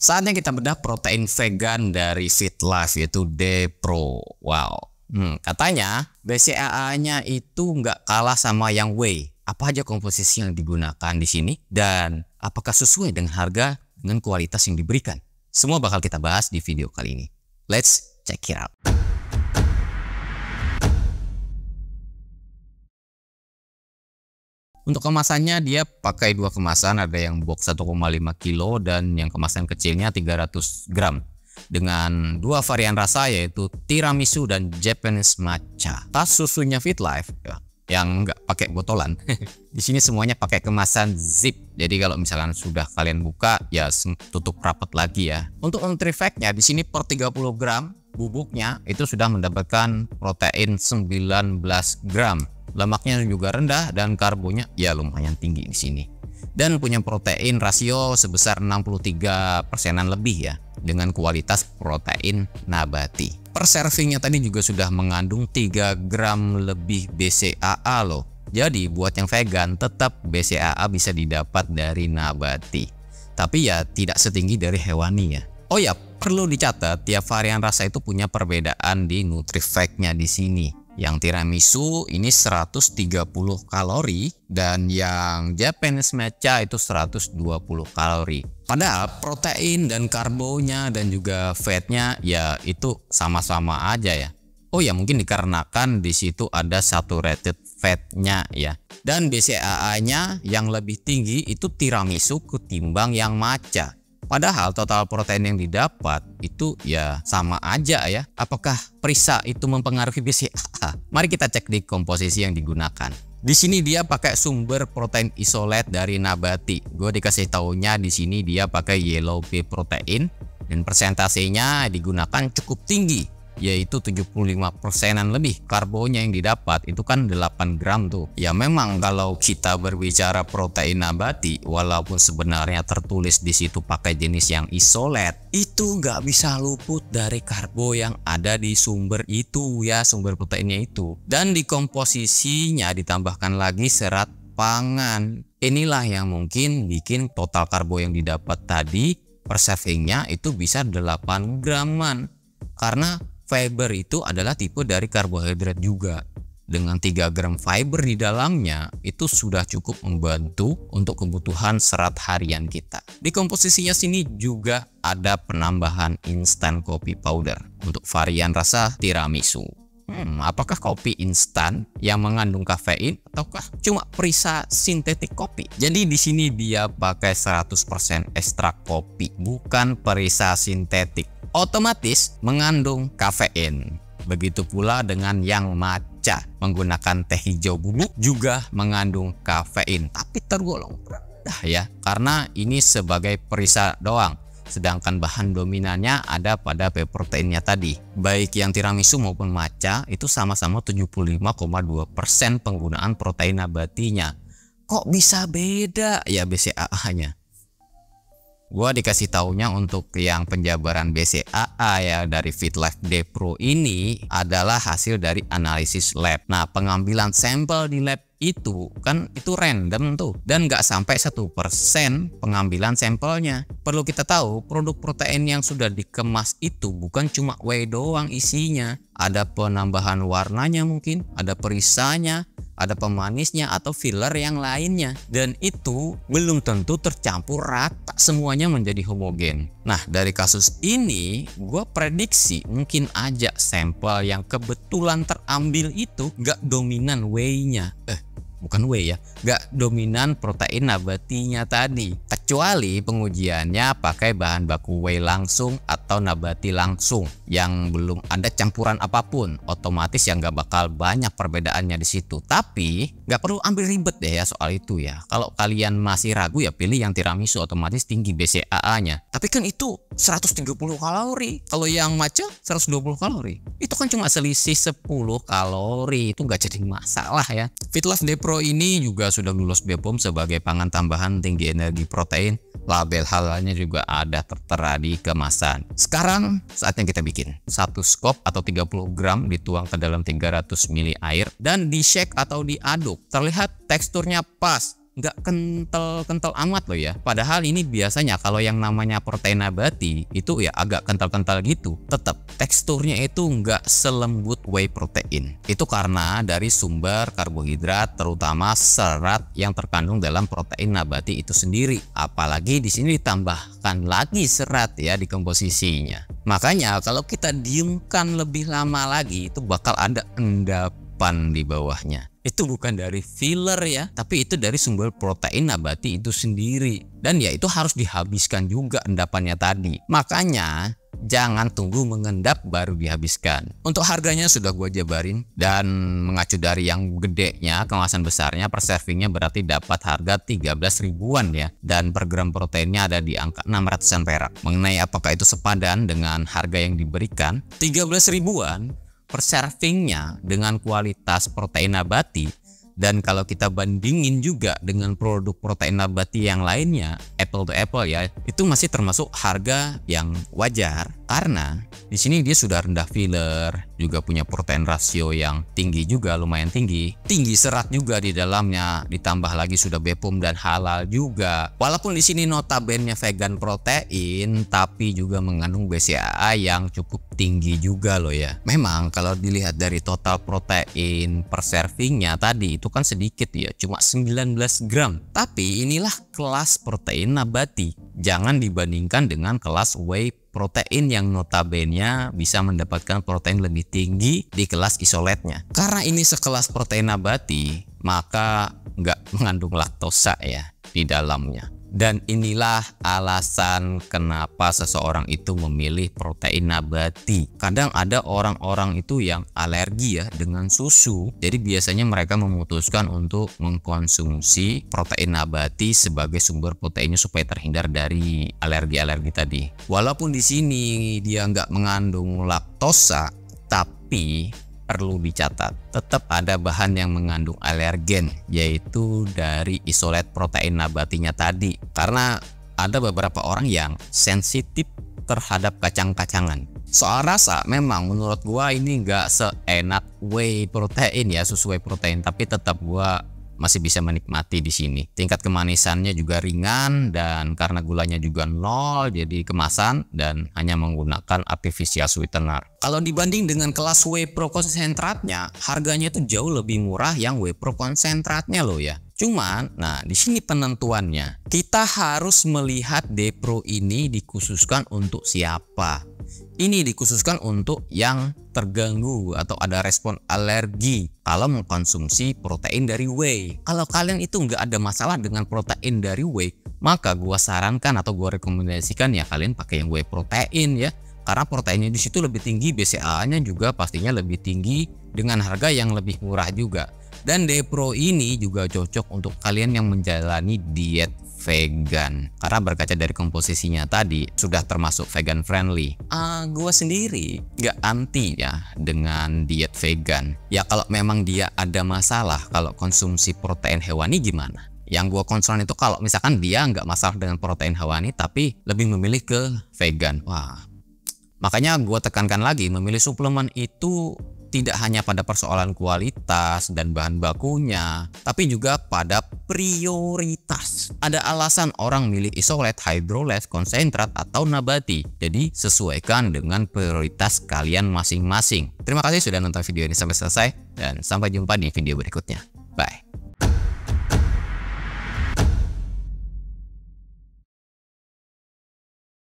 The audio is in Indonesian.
Saatnya kita bedah protein vegan dari FitLife yaitu Pro. Wow. Hmm, katanya BCAA-nya itu nggak kalah sama yang whey. Apa aja komposisi yang digunakan di sini dan apakah sesuai dengan harga dengan kualitas yang diberikan? Semua bakal kita bahas di video kali ini. Let's check it out. Untuk kemasannya dia pakai dua kemasan, ada yang box 1,5 kilo dan yang kemasan kecilnya 300 gram dengan dua varian rasa yaitu tiramisu dan Japanese matcha. Tas susunya Fitlife ya, yang nggak pakai botolan. Di sini semuanya pakai kemasan zip. Jadi kalau misalkan sudah kalian buka ya tutup rapat lagi ya. Untuk entry packnya di sini per 30 gram bubuknya itu sudah mendapatkan protein 19 gram lemaknya juga rendah dan karbonya ya lumayan tinggi di sini dan punya protein rasio sebesar 63 persenan lebih ya dengan kualitas protein nabati per servingnya tadi juga sudah mengandung 3 gram lebih BCAA loh jadi buat yang vegan tetap BCAA bisa didapat dari nabati tapi ya tidak setinggi dari hewani ya oh ya perlu dicatat tiap varian rasa itu punya perbedaan di nutrifeknya di sini yang tiramisu ini 130 kalori dan yang Japanese matcha itu 120 kalori. Padahal protein dan karbonya dan juga fatnya ya itu sama-sama aja ya. Oh ya mungkin dikarenakan di situ ada saturated fatnya ya. Dan BCAA-nya yang lebih tinggi itu tiramisu ketimbang yang matcha. Padahal total protein yang didapat itu ya sama aja ya. Apakah perisa itu mempengaruhi BCAA? Mari kita cek di komposisi yang digunakan. Di sini dia pakai sumber protein isolat dari nabati. Gue dikasih taunya di sini dia pakai yellow pea protein dan persentasenya digunakan cukup tinggi yaitu 75 persenan lebih karbonya yang didapat itu kan 8 gram tuh ya memang kalau kita berbicara protein nabati walaupun sebenarnya tertulis di situ pakai jenis yang isolat itu nggak bisa luput dari karbo yang ada di sumber itu ya sumber proteinnya itu dan di komposisinya ditambahkan lagi serat pangan inilah yang mungkin bikin total karbo yang didapat tadi per servingnya itu bisa 8 graman karena Fiber itu adalah tipe dari karbohidrat juga. Dengan 3 gram fiber di dalamnya, itu sudah cukup membantu untuk kebutuhan serat harian kita. Di komposisinya sini juga ada penambahan instan kopi powder untuk varian rasa tiramisu. Hmm, apakah kopi instan yang mengandung kafein ataukah cuma perisa sintetik kopi? Jadi di sini dia pakai 100% ekstrak kopi, bukan perisa sintetik otomatis mengandung kafein. Begitu pula dengan yang maca menggunakan teh hijau bubuk juga mengandung kafein tapi tergolong rendah ya karena ini sebagai perisa doang sedangkan bahan dominannya ada pada proteinnya tadi. Baik yang tiramisu maupun maca itu sama-sama 75,2% penggunaan protein nabatinya. Kok bisa beda ya BCAA-nya? Gua dikasih taunya untuk yang penjabaran BCAA ya dari FitLife D Pro ini adalah hasil dari analisis lab. Nah pengambilan sampel di lab itu kan itu random tuh dan nggak sampai satu persen pengambilan sampelnya perlu kita tahu produk protein yang sudah dikemas itu bukan cuma whey doang isinya ada penambahan warnanya mungkin ada perisanya ada pemanisnya atau filler yang lainnya dan itu belum tentu tercampur rata semuanya menjadi homogen. Nah dari kasus ini gue prediksi mungkin aja sampel yang kebetulan terambil itu gak dominan way-nya. Eh bukan whey ya, gak dominan protein nabatinya tadi. Kecuali pengujiannya pakai bahan baku whey langsung atau nabati langsung yang belum ada campuran apapun, otomatis yang gak bakal banyak perbedaannya di situ. Tapi gak perlu ambil ribet deh ya soal itu ya. Kalau kalian masih ragu ya pilih yang tiramisu otomatis tinggi BCAA-nya. Tapi kan itu 130 kalori. Kalau yang maca 120 kalori. Itu kan cuma selisih 10 kalori. Itu gak jadi masalah ya. Fitlife Depro Pro ini juga sudah lulus BPOM sebagai pangan tambahan tinggi energi protein. Label halalnya juga ada tertera di kemasan. Sekarang saatnya kita bikin. Satu skop atau 30 gram dituang ke dalam 300 ml air dan di shake atau diaduk. Terlihat teksturnya pas nggak kental kental amat loh ya padahal ini biasanya kalau yang namanya protein nabati itu ya agak kental kental gitu tetap teksturnya itu nggak selembut whey protein itu karena dari sumber karbohidrat terutama serat yang terkandung dalam protein nabati itu sendiri apalagi di sini ditambahkan lagi serat ya di komposisinya makanya kalau kita diemkan lebih lama lagi itu bakal ada endap asupan di bawahnya. Itu bukan dari filler ya, tapi itu dari sumber protein nabati itu sendiri. Dan ya itu harus dihabiskan juga endapannya tadi. Makanya jangan tunggu mengendap baru dihabiskan. Untuk harganya sudah gua jabarin dan mengacu dari yang gedenya, kemasan besarnya per servingnya berarti dapat harga 13 ribuan ya dan per gram proteinnya ada di angka 600-an perak. Mengenai apakah itu sepadan dengan harga yang diberikan? 13 ribuan preservingnya dengan kualitas protein nabati dan kalau kita bandingin juga dengan produk protein nabati yang lainnya, apple to apple ya, itu masih termasuk harga yang wajar karena di sini dia sudah rendah filler, juga punya protein rasio yang tinggi juga lumayan tinggi, tinggi serat juga di dalamnya, ditambah lagi sudah BPOM dan halal juga. Walaupun di sini notabene vegan protein, tapi juga mengandung BCAA yang cukup tinggi juga loh ya. Memang kalau dilihat dari total protein per servingnya tadi itu kan sedikit ya, cuma 19 gram. Tapi inilah kelas protein nabati. Jangan dibandingkan dengan kelas whey protein yang notabene bisa mendapatkan protein lebih tinggi di kelas isolatnya. Karena ini sekelas protein nabati, maka nggak mengandung laktosa ya di dalamnya. Dan inilah alasan kenapa seseorang itu memilih protein nabati. Kadang ada orang-orang itu yang alergi ya dengan susu. Jadi biasanya mereka memutuskan untuk mengkonsumsi protein nabati sebagai sumber proteinnya supaya terhindar dari alergi-alergi tadi. Walaupun di sini dia nggak mengandung laktosa, tapi perlu dicatat, tetap ada bahan yang mengandung alergen yaitu dari isolat protein nabatinya tadi. Karena ada beberapa orang yang sensitif terhadap kacang-kacangan. Soal rasa memang menurut gua ini nggak seenak whey protein ya sesuai protein tapi tetap gua masih bisa menikmati di sini. Tingkat kemanisannya juga ringan dan karena gulanya juga nol jadi kemasan dan hanya menggunakan artificial sweetener. Kalau dibanding dengan kelas Whey Pro konsentratnya, harganya itu jauh lebih murah yang Whey Pro konsentratnya loh ya. Cuman, nah di sini penentuannya. Kita harus melihat Depro ini dikhususkan untuk siapa. Ini dikhususkan untuk yang terganggu atau ada respon alergi kalau mengkonsumsi protein dari whey. Kalau kalian itu nggak ada masalah dengan protein dari whey, maka gua sarankan atau gua rekomendasikan ya kalian pakai yang whey protein ya. Karena proteinnya di situ lebih tinggi, bca nya juga pastinya lebih tinggi dengan harga yang lebih murah juga. Dan Depro ini juga cocok untuk kalian yang menjalani diet vegan karena berkaca dari komposisinya tadi sudah termasuk vegan friendly. Ah, uh, gue sendiri nggak anti ya dengan diet vegan. Ya kalau memang dia ada masalah kalau konsumsi protein hewani gimana? Yang gue concern itu kalau misalkan dia nggak masalah dengan protein hewani tapi lebih memilih ke vegan. Wah, makanya gue tekankan lagi memilih suplemen itu tidak hanya pada persoalan kualitas dan bahan bakunya, tapi juga pada prioritas. Ada alasan orang milih isolat, hydrolat, konsentrat, atau nabati. Jadi, sesuaikan dengan prioritas kalian masing-masing. Terima kasih sudah nonton video ini sampai selesai, dan sampai jumpa di video berikutnya. Bye.